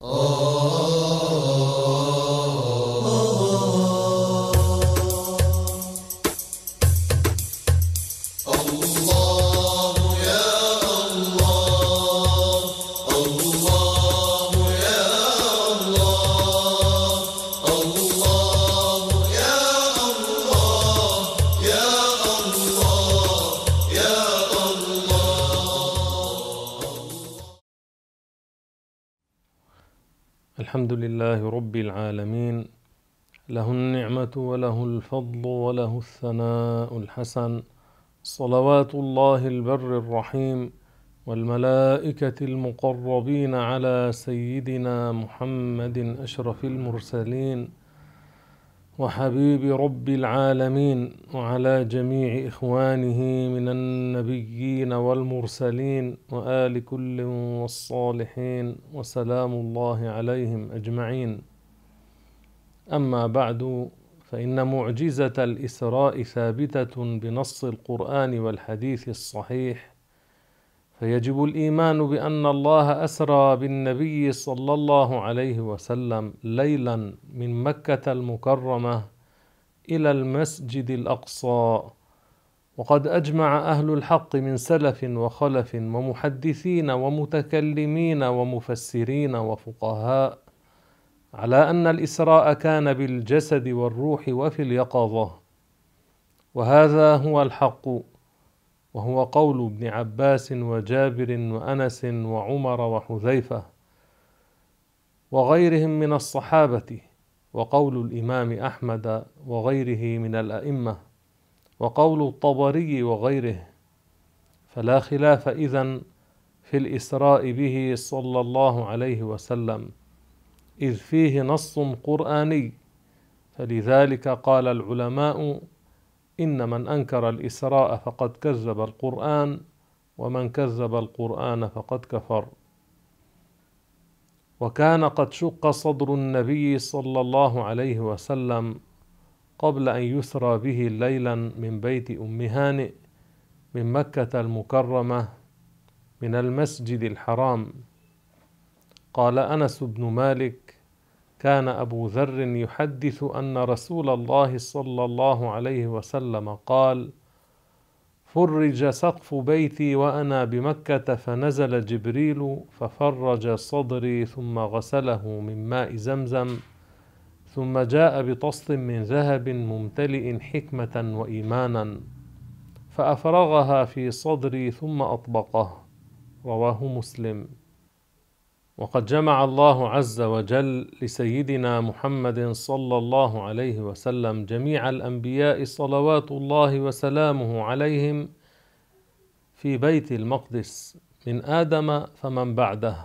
哦。الحمد لله رب العالمين له النعمة وله الفضل وله الثناء الحسن صلوات الله البر الرحيم والملائكة المقربين على سيدنا محمد أشرف المرسلين وحبيب رب العالمين وعلى جميع إخوانه من النبيين والمرسلين وآل كل والصالحين وسلام الله عليهم أجمعين أما بعد فإن معجزة الإسراء ثابتة بنص القرآن والحديث الصحيح فيجب الايمان بان الله اسرى بالنبي صلى الله عليه وسلم ليلا من مكه المكرمه الى المسجد الاقصى وقد اجمع اهل الحق من سلف وخلف ومحدثين ومتكلمين ومفسرين وفقهاء على ان الاسراء كان بالجسد والروح وفي اليقظه وهذا هو الحق وهو قول ابن عباس وجابر وانس وعمر وحذيفه وغيرهم من الصحابه وقول الامام احمد وغيره من الائمه وقول الطبري وغيره فلا خلاف اذن في الاسراء به صلى الله عليه وسلم اذ فيه نص قراني فلذلك قال العلماء إن من أنكر الإسراء فقد كذب القرآن ومن كذب القرآن فقد كفر وكان قد شق صدر النبي صلى الله عليه وسلم قبل أن يسرى به ليلا من بيت أم هانئ من مكة المكرمة من المسجد الحرام قال أنس بن مالك كان ابو ذر يحدث ان رسول الله صلى الله عليه وسلم قال فرج سقف بيتي وانا بمكه فنزل جبريل ففرج صدري ثم غسله من ماء زمزم ثم جاء بطست من ذهب ممتلئ حكمه وايمانا فافرغها في صدري ثم اطبقه رواه مسلم وقد جمع الله عز وجل لسيدنا محمد صلى الله عليه وسلم جميع الانبياء صلوات الله وسلامه عليهم في بيت المقدس من ادم فمن بعده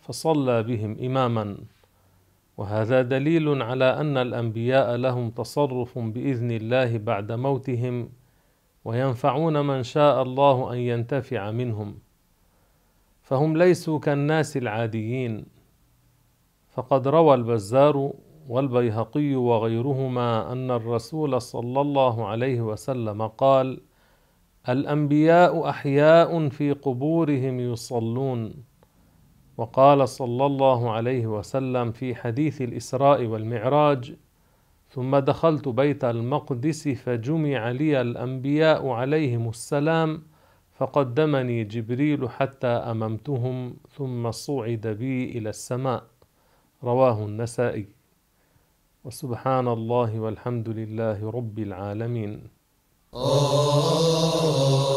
فصلى بهم اماما وهذا دليل على ان الانبياء لهم تصرف باذن الله بعد موتهم وينفعون من شاء الله ان ينتفع منهم فهم ليسوا كالناس العاديين فقد روى البزار والبيهقي وغيرهما ان الرسول صلى الله عليه وسلم قال الانبياء احياء في قبورهم يصلون وقال صلى الله عليه وسلم في حديث الاسراء والمعراج ثم دخلت بيت المقدس فجمع لي الانبياء عليهم السلام فقدمني جبريل حتى اممتهم ثم صعد بي الى السماء رواه النسائي وسبحان الله والحمد لله رب العالمين آه.